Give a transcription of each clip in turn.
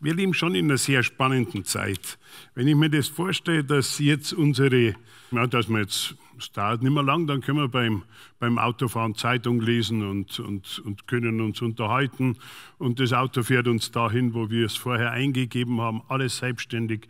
Wir leben schon in einer sehr spannenden Zeit. Wenn ich mir das vorstelle, dass jetzt unsere, ja, dass wir jetzt, es dauert nicht mehr lang, dann können wir beim, beim Autofahren Zeitung lesen und, und, und können uns unterhalten. Und das Auto fährt uns dahin, wo wir es vorher eingegeben haben, alles selbstständig.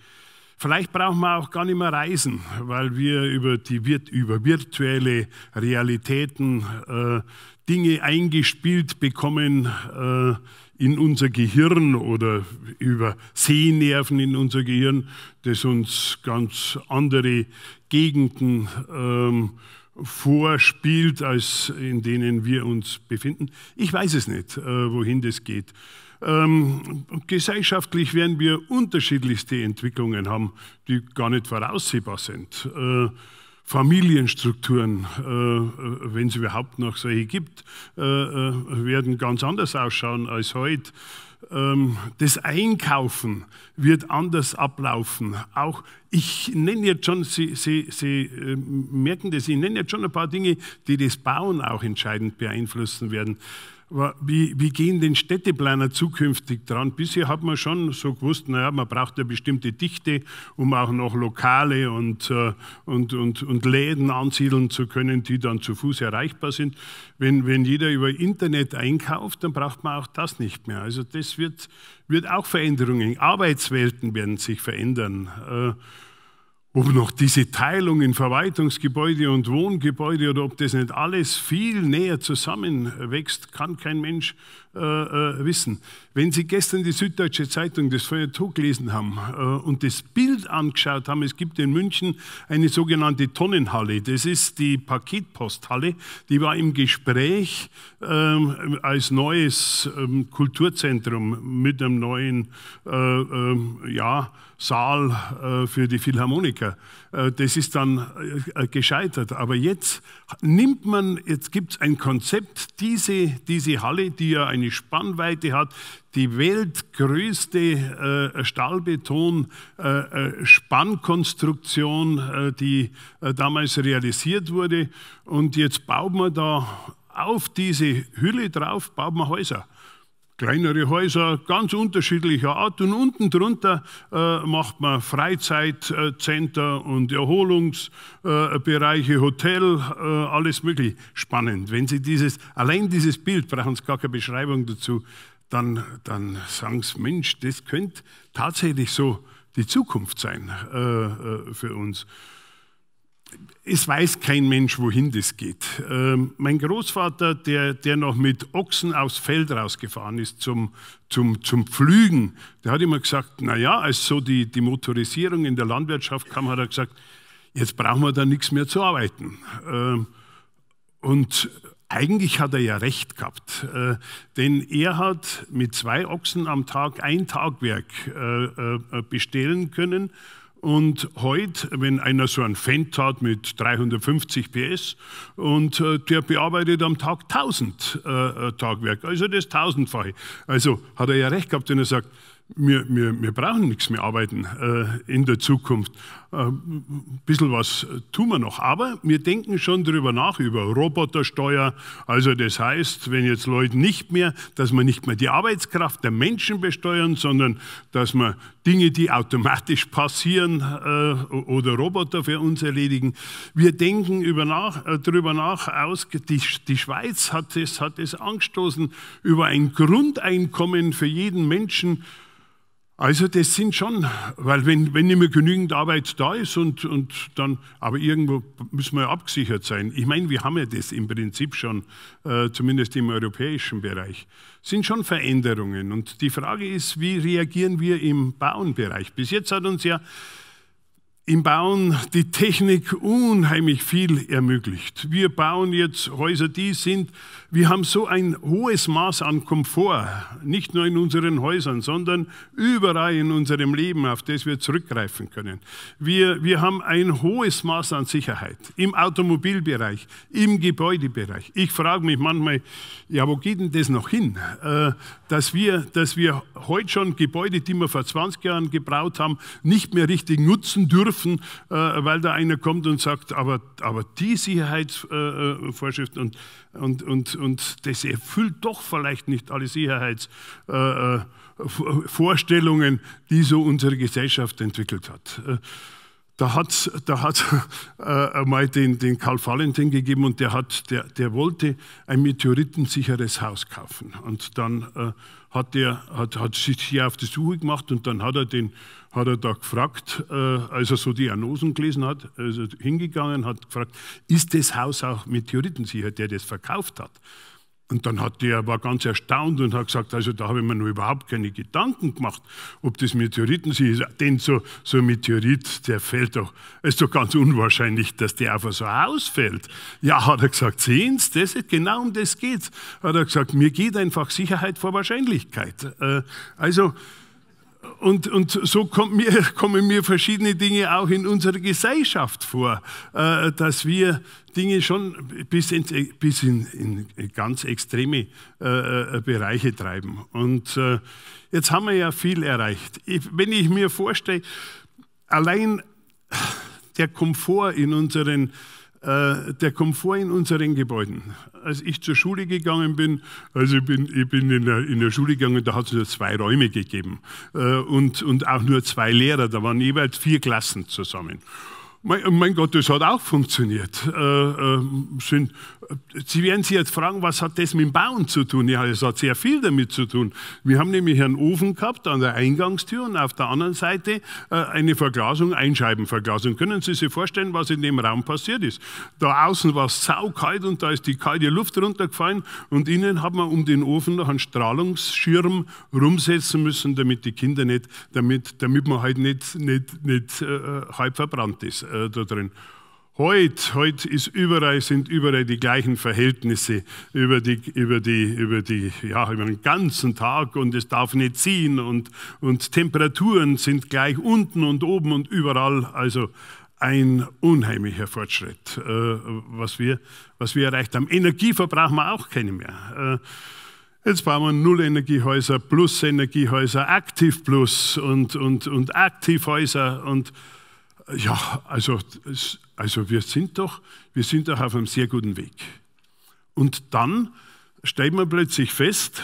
Vielleicht brauchen wir auch gar nicht mehr reisen, weil wir über, die, über virtuelle Realitäten äh, Dinge eingespielt bekommen, äh, in unser Gehirn oder über Sehnerven in unser Gehirn, das uns ganz andere Gegenden ähm, vorspielt, als in denen wir uns befinden. Ich weiß es nicht, äh, wohin das geht. Ähm, gesellschaftlich werden wir unterschiedlichste Entwicklungen haben, die gar nicht voraussehbar sind. Äh, Familienstrukturen, äh, äh, wenn es überhaupt noch solche gibt, äh, äh, werden ganz anders ausschauen als heute. Ähm, das Einkaufen wird anders ablaufen. Auch ich nenne jetzt schon, Sie, Sie, Sie äh, merken das, ich nenne jetzt schon ein paar Dinge, die das Bauen auch entscheidend beeinflussen werden wie, wie gehen denn Städteplaner zukünftig dran? Bisher hat man schon so gewusst, naja, man braucht eine bestimmte Dichte, um auch noch Lokale und, äh, und, und, und Läden ansiedeln zu können, die dann zu Fuß erreichbar sind. Wenn, wenn jeder über Internet einkauft, dann braucht man auch das nicht mehr. Also das wird, wird auch Veränderungen, Arbeitswelten werden sich verändern. Äh, ob noch diese Teilung in Verwaltungsgebäude und Wohngebäude oder ob das nicht alles viel näher zusammenwächst, kann kein Mensch äh, äh, wissen. Wenn Sie gestern die Süddeutsche Zeitung, das Feuilleton gelesen haben äh, und das Bild angeschaut haben, es gibt in München eine sogenannte Tonnenhalle. Das ist die Paketposthalle, die war im Gespräch ähm, als neues ähm, Kulturzentrum mit einem neuen äh, ähm, ja, Saal äh, für die Philharmoniker. Äh, das ist dann äh, äh, gescheitert. Aber jetzt nimmt man, jetzt gibt es ein Konzept, diese, diese Halle, die ja eine Spannweite hat, die weltgrößte äh, Stahlbeton-Spannkonstruktion, die damals realisiert wurde. Und jetzt baut man da auf diese Hülle drauf, baut man Häuser kleinere Häuser ganz unterschiedlicher Art und unten drunter äh, macht man Freizeitcenter und Erholungsbereiche, äh, Hotel, äh, alles mögliche. Spannend. Wenn Sie dieses, allein dieses Bild, brauchen Sie gar keine Beschreibung dazu, dann, dann sagen Sie, Mensch, das könnte tatsächlich so die Zukunft sein äh, äh, für uns es weiß kein Mensch, wohin das geht. Ähm, mein Großvater, der, der noch mit Ochsen aufs Feld rausgefahren ist zum, zum, zum Pflügen, der hat immer gesagt, naja, als so die, die Motorisierung in der Landwirtschaft kam, hat er gesagt, jetzt brauchen wir da nichts mehr zu arbeiten. Ähm, und eigentlich hat er ja recht gehabt, äh, denn er hat mit zwei Ochsen am Tag ein Tagwerk äh, äh, bestellen können und heute, wenn einer so einen Fendt hat mit 350 PS und äh, der bearbeitet am Tag 1000 äh, äh, Tagwerk, also das tausendfache. Also hat er ja recht gehabt, wenn er sagt, wir, wir, wir brauchen nichts mehr arbeiten äh, in der Zukunft ein ähm, bisschen was tun wir noch. Aber wir denken schon darüber nach, über Robotersteuer. Also das heißt, wenn jetzt Leute nicht mehr, dass man nicht mehr die Arbeitskraft der Menschen besteuern, sondern dass man Dinge, die automatisch passieren äh, oder Roboter für uns erledigen. Wir denken über nach, äh, darüber nach, aus, die, die Schweiz hat es, hat es angestoßen, über ein Grundeinkommen für jeden Menschen also das sind schon, weil wenn, wenn nicht mehr genügend Arbeit da ist und, und dann, aber irgendwo müssen wir abgesichert sein. Ich meine, wir haben ja das im Prinzip schon, äh, zumindest im europäischen Bereich. Sind schon Veränderungen und die Frage ist, wie reagieren wir im Bauenbereich? Bis jetzt hat uns ja im Bauen die Technik unheimlich viel ermöglicht. Wir bauen jetzt Häuser, die sind, wir haben so ein hohes Maß an Komfort, nicht nur in unseren Häusern, sondern überall in unserem Leben, auf das wir zurückgreifen können. Wir, wir haben ein hohes Maß an Sicherheit im Automobilbereich, im Gebäudebereich. Ich frage mich manchmal, ja, wo geht denn das noch hin? Äh, dass wir, dass wir heute schon Gebäude, die wir vor 20 Jahren gebaut haben, nicht mehr richtig nutzen dürfen dürfen, äh, weil da einer kommt und sagt, aber, aber die Sicherheitsvorschriften und, und, und, und das erfüllt doch vielleicht nicht alle Sicherheitsvorstellungen, die so unsere Gesellschaft entwickelt hat. Äh, da hat da hat äh, mal den, den Karl Valentin gegeben und der, hat, der, der wollte ein meteoritensicheres Haus kaufen. Und dann äh, hat er hat, hat sich hier auf die Suche gemacht und dann hat er, den, hat er da gefragt, äh, als er so die Anosen gelesen hat, also hingegangen, hat gefragt, ist das Haus auch meteoritensicher, der das verkauft hat? Und dann hat der, war ganz erstaunt und hat gesagt, also da habe ich mir noch überhaupt keine Gedanken gemacht, ob das Meteoriten sind. Denn so, so ein Meteorit, der fällt doch, ist doch ganz unwahrscheinlich, dass der einfach so ausfällt. Ja, hat er gesagt, sehen Sie, das ist, genau um das geht's. Hat er gesagt, mir geht einfach Sicherheit vor Wahrscheinlichkeit. Äh, also, und, und so kommt mir, kommen mir verschiedene Dinge auch in unserer Gesellschaft vor, äh, dass wir Dinge schon bis, in, bis in, in ganz extreme äh, äh, Bereiche treiben. Und äh, jetzt haben wir ja viel erreicht. Ich, wenn ich mir vorstelle, allein der Komfort in unseren äh, der Komfort in unseren Gebäuden. Als ich zur Schule gegangen bin, also ich bin, ich bin in, der, in der Schule gegangen, da hat es nur zwei Räume gegeben äh, und, und auch nur zwei Lehrer, da waren jeweils vier Klassen zusammen. Mein, mein Gott, das hat auch funktioniert. Äh, äh sind Sie werden sich jetzt fragen, was hat das mit dem Bauen zu tun? Ja, das hat sehr viel damit zu tun. Wir haben nämlich einen Ofen gehabt an der Eingangstür und auf der anderen Seite äh, eine Verglasung, Einscheibenverglasung. Können Sie sich vorstellen, was in dem Raum passiert ist? Da außen war es saukalt und da ist die kalte Luft runtergefallen und innen hat man um den Ofen noch einen Strahlungsschirm rumsetzen müssen, damit die Kinder nicht, damit, damit man halt nicht, nicht, nicht äh, äh halb verbrannt ist äh, da drin. Heute, heute ist überall, sind überall die gleichen Verhältnisse über, die, über, die, über, die, ja, über den ganzen Tag und es darf nicht ziehen und, und Temperaturen sind gleich unten und oben und überall. Also ein unheimlicher Fortschritt, äh, was, wir, was wir erreicht haben. Energieverbrauch wir auch keine mehr. Äh, jetzt bauen wir Null-Energiehäuser, Plus-Energiehäuser, Aktiv-Plus und, und, und Aktivhäuser und, Aktiv ja, also, also wir sind doch, wir sind doch auf einem sehr guten Weg. Und dann stellt man plötzlich fest,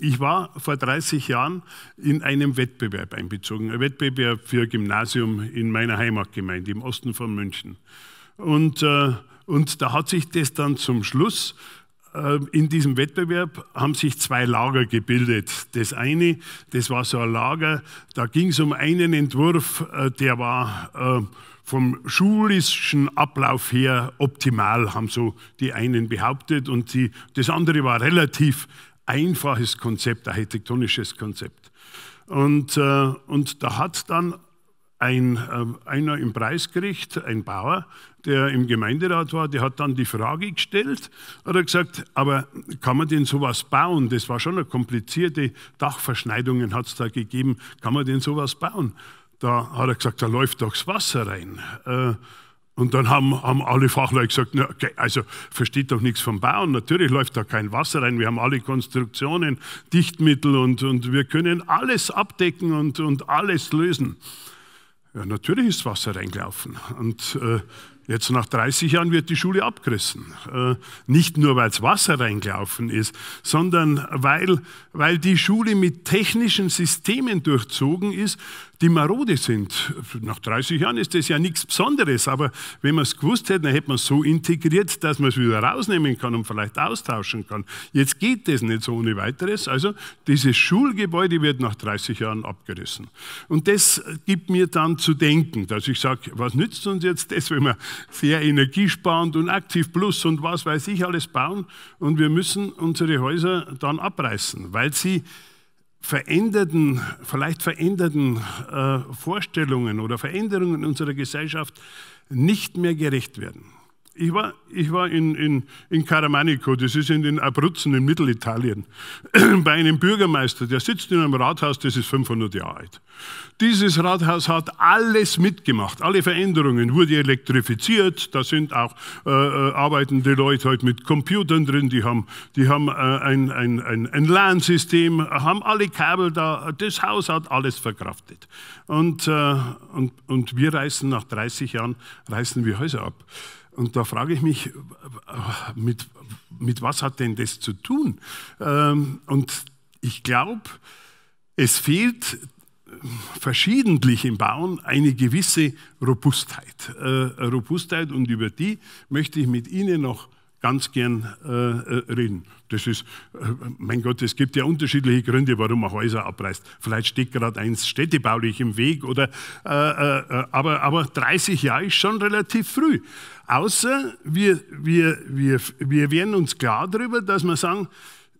ich war vor 30 Jahren in einem Wettbewerb einbezogen, ein Wettbewerb für Gymnasium in meiner Heimatgemeinde im Osten von München. Und, äh, und da hat sich das dann zum Schluss äh, in diesem Wettbewerb haben sich zwei Lager gebildet. Das eine, das war so ein Lager, da ging es um einen Entwurf, äh, der war äh, vom schulischen Ablauf her optimal, haben so die einen behauptet, und die, das andere war relativ einfaches Konzept, architektonisches Konzept. Und, und da hat dann ein, äh, einer im Preisgericht, ein Bauer, der im Gemeinderat war, der hat dann die Frage gestellt, hat er gesagt, aber kann man denn sowas bauen? Das war schon eine komplizierte Dachverschneidung, hat es da gegeben, kann man denn sowas bauen? Da hat er gesagt, da läuft doch das Wasser rein. Äh, und dann haben, haben alle Fachleute gesagt, na, okay, also versteht doch nichts vom Bauen, natürlich läuft da kein Wasser rein, wir haben alle Konstruktionen, Dichtmittel und, und wir können alles abdecken und, und alles lösen. Ja, natürlich ist Wasser reingelaufen. Und äh, jetzt nach 30 Jahren wird die Schule abgerissen. Äh, nicht nur, weil das Wasser reingelaufen ist, sondern weil, weil die Schule mit technischen Systemen durchzogen ist, die marode sind. Nach 30 Jahren ist das ja nichts Besonderes, aber wenn man es gewusst hätte, dann hätte man es so integriert, dass man es wieder rausnehmen kann und vielleicht austauschen kann. Jetzt geht das nicht so ohne weiteres. Also dieses Schulgebäude wird nach 30 Jahren abgerissen. Und das gibt mir dann zu denken, dass ich sage, was nützt uns jetzt das, wenn wir sehr energiesparend und aktiv plus und was weiß ich alles bauen und wir müssen unsere Häuser dann abreißen, weil sie veränderten, vielleicht veränderten äh, Vorstellungen oder Veränderungen unserer Gesellschaft nicht mehr gerecht werden. Ich war, ich war in, in, in Caramanico, das ist in den Abruzzen in Mittelitalien, bei einem Bürgermeister, der sitzt in einem Rathaus, das ist 500 Jahre alt. Dieses Rathaus hat alles mitgemacht, alle Veränderungen, wurde elektrifiziert, da sind auch äh, äh arbeitende Leute heute mit Computern drin, die haben, die haben äh, ein, ein, ein, ein LAN-System, haben alle Kabel da, das Haus hat alles verkraftet. Und, äh, und, und wir reißen nach 30 Jahren, reißen wir Häuser ab. Und da frage ich mich, mit, mit was hat denn das zu tun? Ähm, und ich glaube, es fehlt verschiedentlich im Bauen eine gewisse Robustheit. Äh, Robustheit und über die möchte ich mit Ihnen noch ganz gern äh, äh, reden. Das ist, äh, mein Gott, es gibt ja unterschiedliche Gründe, warum man Häuser abreißt. Vielleicht steht gerade eins städtebaulich im Weg, oder, äh, äh, äh aber, aber 30 Jahre ist schon relativ früh. Außer wir, wir, wir, wir werden uns klar darüber, dass wir sagen,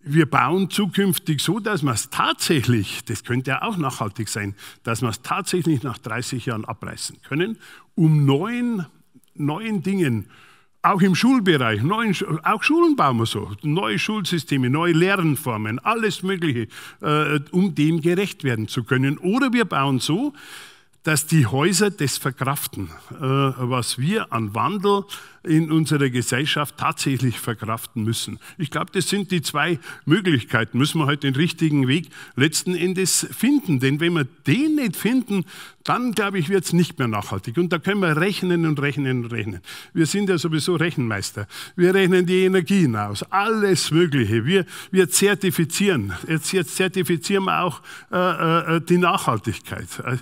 wir bauen zukünftig so, dass man es tatsächlich, das könnte ja auch nachhaltig sein, dass wir es tatsächlich nach 30 Jahren abreißen können, um neuen, neuen Dingen auch im Schulbereich, neuen, auch Schulen bauen wir so, neue Schulsysteme, neue Lernformen, alles Mögliche, äh, um dem gerecht werden zu können. Oder wir bauen so, dass die Häuser das verkraften, äh, was wir an Wandel in unserer Gesellschaft tatsächlich verkraften müssen. Ich glaube, das sind die zwei Möglichkeiten. Müssen wir halt den richtigen Weg letzten Endes finden. Denn wenn wir den nicht finden, dann glaube ich, wird es nicht mehr nachhaltig. Und da können wir rechnen und rechnen und rechnen. Wir sind ja sowieso Rechenmeister. Wir rechnen die Energien aus, alles Mögliche. Wir, wir zertifizieren. Jetzt, jetzt zertifizieren wir auch äh, äh, äh die Nachhaltigkeit. Äh,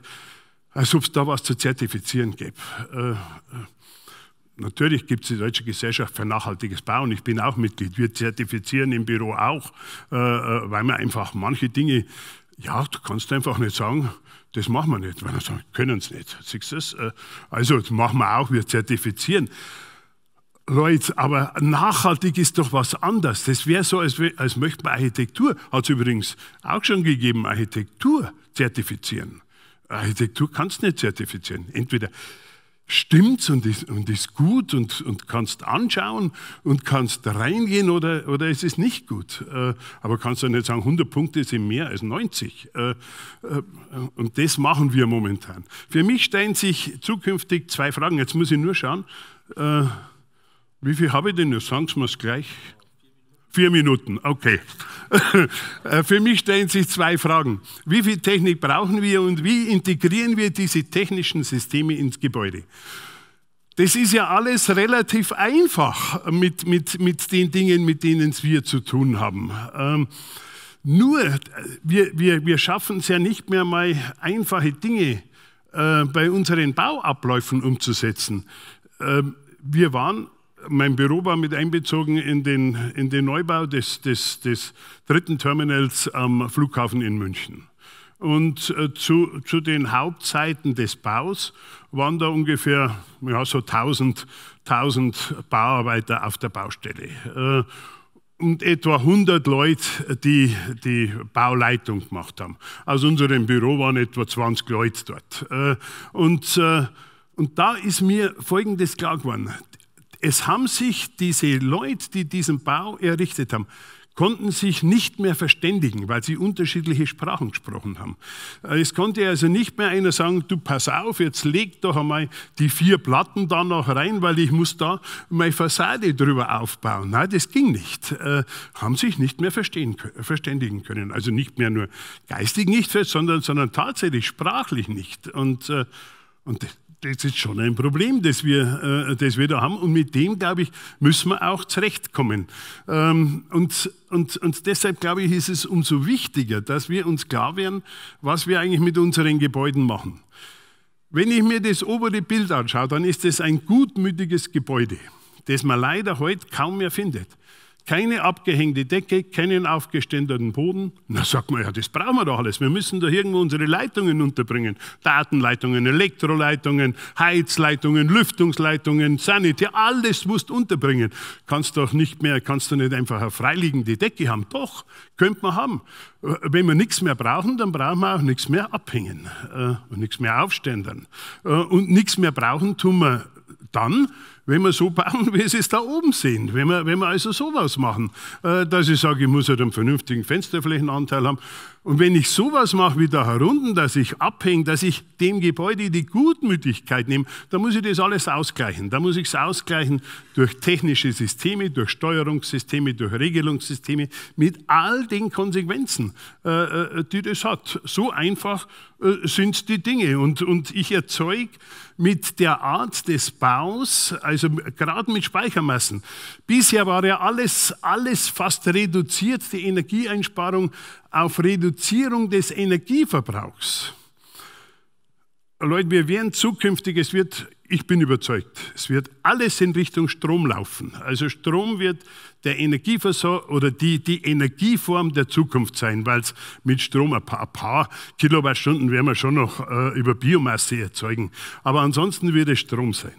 als ob es da was zu zertifizieren gäbe. Äh, äh, natürlich gibt es die Deutsche Gesellschaft für nachhaltiges Bauen. Ich bin auch Mitglied. Wir zertifizieren im Büro auch, äh, äh weil man einfach manche Dinge, ja, du kannst einfach nicht sagen, das machen wir nicht, weil wir sagen, können es nicht. Siehst du das? Äh, also, das machen wir auch, wir zertifizieren. Leute, aber nachhaltig ist doch was anderes. Das wäre so, als, als möchte man Architektur, hat es übrigens auch schon gegeben, Architektur zertifizieren. Architektur kannst du nicht zertifizieren. Entweder stimmt's und ist, und ist gut und, und kannst anschauen und kannst reingehen oder, oder es ist nicht gut. Äh, aber kannst du nicht sagen, 100 Punkte sind mehr als 90. Äh, äh, und das machen wir momentan. Für mich stellen sich zukünftig zwei Fragen. Jetzt muss ich nur schauen, äh, wie viel habe ich denn? Sagen Sie mir es gleich. Vier Minuten, okay. Äh, für mich stellen sich zwei Fragen. Wie viel Technik brauchen wir und wie integrieren wir diese technischen Systeme ins Gebäude? Das ist ja alles relativ einfach mit, mit, mit den Dingen, mit denen wir zu tun haben. Ähm, nur, äh, wir, wir, wir schaffen es ja nicht mehr mal einfache Dinge äh, bei unseren Bauabläufen umzusetzen. Ähm, wir waren mein Büro war mit einbezogen in den, in den Neubau des, des, des dritten Terminals am Flughafen in München. Und äh, zu, zu den Hauptzeiten des Baus waren da ungefähr ja, so 1000, 1000 Bauarbeiter auf der Baustelle. Äh, und etwa 100 Leute, die die Bauleitung gemacht haben. Aus unserem Büro waren etwa 20 Leute dort. Äh, und, und da ist mir Folgendes klar geworden es haben sich diese Leute, die diesen Bau errichtet haben, konnten sich nicht mehr verständigen, weil sie unterschiedliche Sprachen gesprochen haben. Äh, es konnte also nicht mehr einer sagen, du pass auf, jetzt leg doch einmal die vier Platten da noch rein, weil ich muss da meine Fassade drüber aufbauen. Nein, das ging nicht. Äh, haben sich nicht mehr verstehen, verständigen können. Also nicht mehr nur geistig nicht, sondern, sondern tatsächlich sprachlich nicht. Und, äh, und das ist schon ein Problem, das wir, äh, das wir da haben. Und mit dem, glaube ich, müssen wir auch zurechtkommen. Ähm, und, und, und deshalb, glaube ich, ist es umso wichtiger, dass wir uns klar werden, was wir eigentlich mit unseren Gebäuden machen. Wenn ich mir das obere Bild anschaue, dann ist es ein gutmütiges Gebäude, das man leider heute kaum mehr findet. Keine abgehängte Decke, keinen aufgeständerten Boden. Na, sagt man, ja, das brauchen wir doch alles. Wir müssen doch irgendwo unsere Leitungen unterbringen. Datenleitungen, Elektroleitungen, Heizleitungen, Lüftungsleitungen, Sanitär, alles musst unterbringen. Kannst doch nicht mehr, kannst du nicht einfach eine freiliegende Decke haben. Doch, könnte man haben. Äh, wenn wir nichts mehr brauchen, dann brauchen wir auch nichts mehr abhängen äh, und nichts mehr aufständern. Äh, und nichts mehr brauchen, tun wir dann, wenn wir so bauen, wie sie es da oben sind. Wenn wir, wenn wir also sowas machen, äh, dass ich sage, ich muss halt einen vernünftigen Fensterflächenanteil haben. Und wenn ich sowas mache wie da herunten, dass ich abhänge, dass ich dem Gebäude die Gutmütigkeit nehme, dann muss ich das alles ausgleichen. Da muss ich es ausgleichen durch technische Systeme, durch Steuerungssysteme, durch Regelungssysteme, mit all den Konsequenzen, äh, äh, die das hat. So einfach sind die Dinge. Und, und ich erzeuge mit der Art des Baus, also also gerade mit Speichermassen. Bisher war ja alles, alles fast reduziert, die Energieeinsparung auf Reduzierung des Energieverbrauchs. Leute, wir werden zukünftig, es wird, ich bin überzeugt, es wird alles in Richtung Strom laufen. Also Strom wird der Energieversorger oder die, die Energieform der Zukunft sein, weil es mit Strom ein paar, ein paar, Kilowattstunden werden wir schon noch äh, über Biomasse erzeugen. Aber ansonsten wird es Strom sein.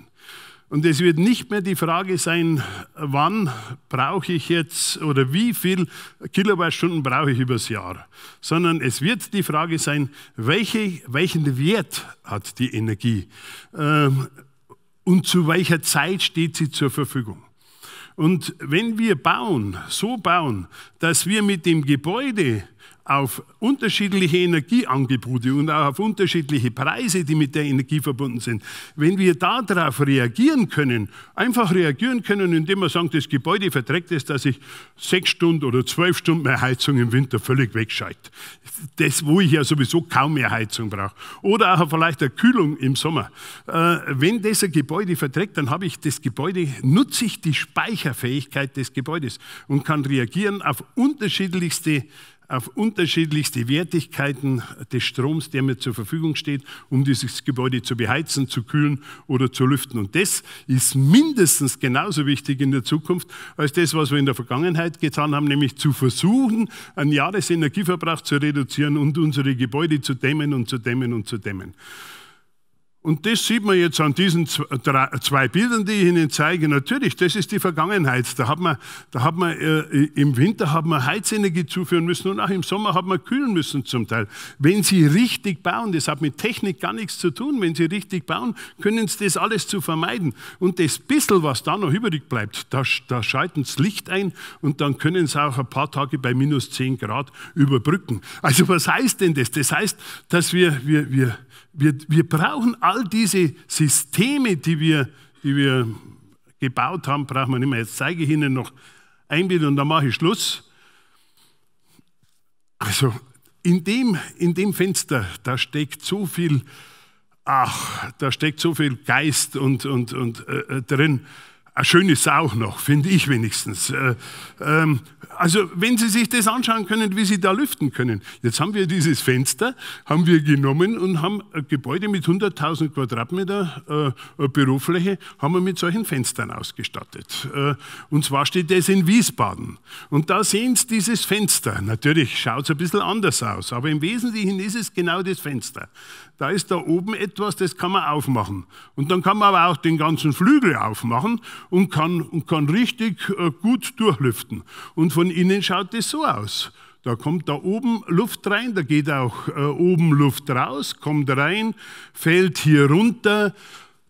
Und es wird nicht mehr die Frage sein, wann brauche ich jetzt oder wie viel Kilowattstunden brauche ich übers Jahr, sondern es wird die Frage sein, welche, welchen Wert hat die Energie ähm, und zu welcher Zeit steht sie zur Verfügung. Und wenn wir bauen, so bauen, dass wir mit dem Gebäude auf unterschiedliche Energieangebote und auch auf unterschiedliche Preise, die mit der Energie verbunden sind. Wenn wir darauf reagieren können, einfach reagieren können, indem wir sagen, das Gebäude verträgt es, dass ich sechs Stunden oder zwölf Stunden mehr Heizung im Winter völlig wegschalte. Das, wo ich ja sowieso kaum mehr Heizung brauche. Oder auch vielleicht eine Kühlung im Sommer. Äh, wenn das ein Gebäude verträgt, dann habe ich das Gebäude, nutze ich die Speicherfähigkeit des Gebäudes und kann reagieren auf unterschiedlichste Energieangebote auf unterschiedlichste Wertigkeiten des Stroms, der mir zur Verfügung steht, um dieses Gebäude zu beheizen, zu kühlen oder zu lüften. Und das ist mindestens genauso wichtig in der Zukunft als das, was wir in der Vergangenheit getan haben, nämlich zu versuchen, einen Jahresenergieverbrauch zu reduzieren und unsere Gebäude zu dämmen und zu dämmen und zu dämmen. Und das sieht man jetzt an diesen zwei Bildern, die ich Ihnen zeige. Natürlich, das ist die Vergangenheit. Da hat man, da hat man äh, im Winter hat man Heizenergie zuführen müssen und auch im Sommer hat man kühlen müssen zum Teil. Wenn Sie richtig bauen, das hat mit Technik gar nichts zu tun. Wenn Sie richtig bauen, können Sie das alles zu vermeiden. Und das bisschen, was da noch übrig bleibt, da, da schalten Sie Licht ein und dann können Sie auch ein paar Tage bei minus 10 Grad überbrücken. Also was heißt denn das? Das heißt, dass wir, wir, wir, wir, wir brauchen all diese Systeme, die wir, die wir gebaut haben, brauchen wir nicht mehr. Jetzt zeige ich Ihnen noch ein Bild und dann mache ich Schluss. Also in dem, in dem Fenster, da steckt so viel, ach, da steckt so viel Geist und, und, und äh, äh drin. Ah, schön ist es auch noch, finde ich wenigstens. Äh, ähm, also wenn Sie sich das anschauen können, wie Sie da lüften können. Jetzt haben wir dieses Fenster, haben wir genommen und haben ein äh, Gebäude mit 100.000 Quadratmeter äh, Bürofläche, haben wir mit solchen Fenstern ausgestattet. und zwar steht das in Wiesbaden. Und da sehen Sie dieses Fenster. Natürlich schaut es ein bisschen anders aus, aber im Wesentlichen ist es genau das Fenster. Da ist da oben etwas, das kann man aufmachen. Und dann kann man aber auch den ganzen Flügel aufmachen und kann, und kann richtig äh, gut durchlüften. Und von innen schaut es so aus. Da kommt da oben Luft rein, da geht auch äh, oben Luft raus, kommt rein, fällt hier runter.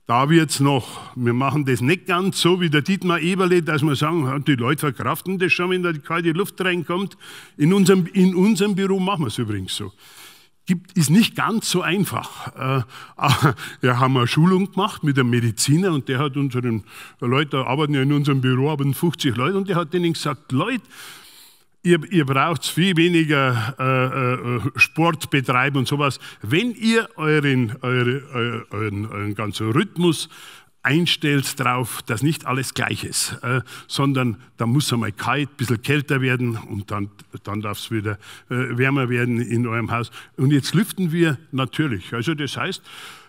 Da wird es noch, wir machen das nicht ganz so wie der Dietmar Eberle, dass wir sagen, die Leute verkraften das schon, wenn da die kalte Luft reinkommt. In unserem, in unserem Büro machen wir es übrigens so gibt, ist nicht ganz so einfach. Äh, äh, wir haben eine Schulung gemacht mit einem Mediziner und der hat unseren Leuten, da arbeiten ja in unserem Büro, haben 50 Leute, und der hat denen gesagt, Leute, ihr, ihr braucht viel weniger äh, äh Sport betreiben und sowas. Wenn ihr euren, eure, euren, euren ganzen Rhythmus einstellt darauf, dass nicht alles gleich ist, äh, sondern da muss einmal kalt, ein bisschen kälter werden und dann, dann darf es wieder äh, wärmer werden in eurem Haus. Und jetzt lüften wir natürlich. Also das heißt,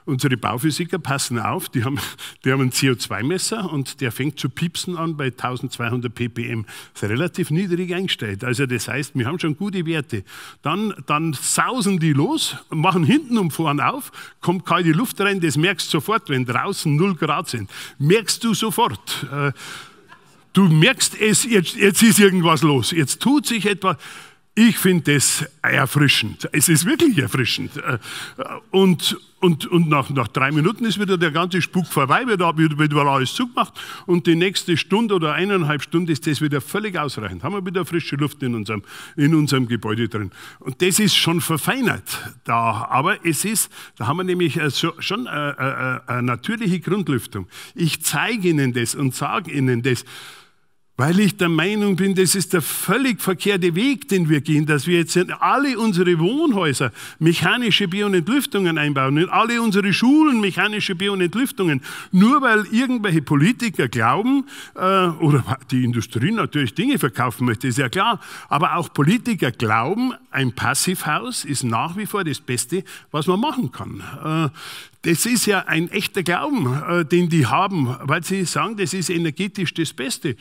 Unsere Bauphysiker passen auf, die haben, die haben einen CO2-Messer und der fängt zu piepsen an bei 1200 ppm. Das ist relativ niedrig eingestellt. Also das heißt, wir haben schon gute Werte. Dann, dann sausen die los, machen hinten und vorne auf, kommt kalte Luft rein, das merkst du sofort, wenn draußen 0 Grad sind. Merkst du sofort. Äh, du merkst es, jetzt, jetzt ist irgendwas los, jetzt tut sich etwas. Ich finde das erfrischend. Es ist wirklich erfrischend. Äh, und, und, und nach, nach drei Minuten ist wieder der ganze Spuk vorbei, weil da wird wieder alles zugemacht. Und die nächste Stunde oder eineinhalb Stunden ist das wieder völlig ausreichend. Haben wir wieder frische Luft in unserem, in unserem Gebäude drin. Und das ist schon verfeinert da. Aber es ist, da haben wir nämlich äh, schon eine, äh, eine natürliche Grundlüftung. Ich zeige Ihnen das und sage Ihnen das. Weil ich der Meinung bin, das ist der völlig verkehrte Weg, den wir gehen, dass wir jetzt in alle unsere Wohnhäuser mechanische Bio- und Entlüftungen einbauen, in alle unsere Schulen mechanische Bio- und Entlüftungen. Nur weil irgendwelche Politiker glauben, äh, oder die Industrie natürlich Dinge verkaufen möchte, ist ja klar, aber auch Politiker glauben, ein Passivhaus ist nach wie vor das Beste, was man machen kann. Äh, das ist ja ein echter Glauben, äh, den die haben, weil sie sagen, das ist energetisch das Beste.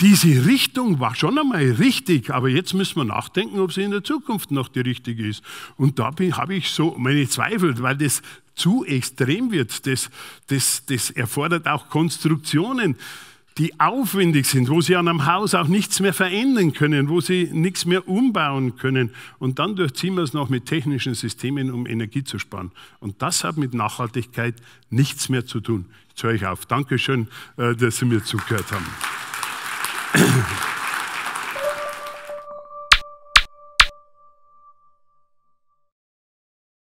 Diese Richtung war schon einmal richtig, aber jetzt müssen wir nachdenken, ob sie in der Zukunft noch die richtige ist. Und da habe ich so meine Zweifel, weil das zu extrem wird. Das, das, das erfordert auch Konstruktionen die aufwendig sind, wo sie an einem Haus auch nichts mehr verändern können, wo sie nichts mehr umbauen können. Und dann durchziehen wir es noch mit technischen Systemen, um Energie zu sparen. Und das hat mit Nachhaltigkeit nichts mehr zu tun. Ich höre euch auf. Dankeschön, äh, dass Sie mir zugehört haben.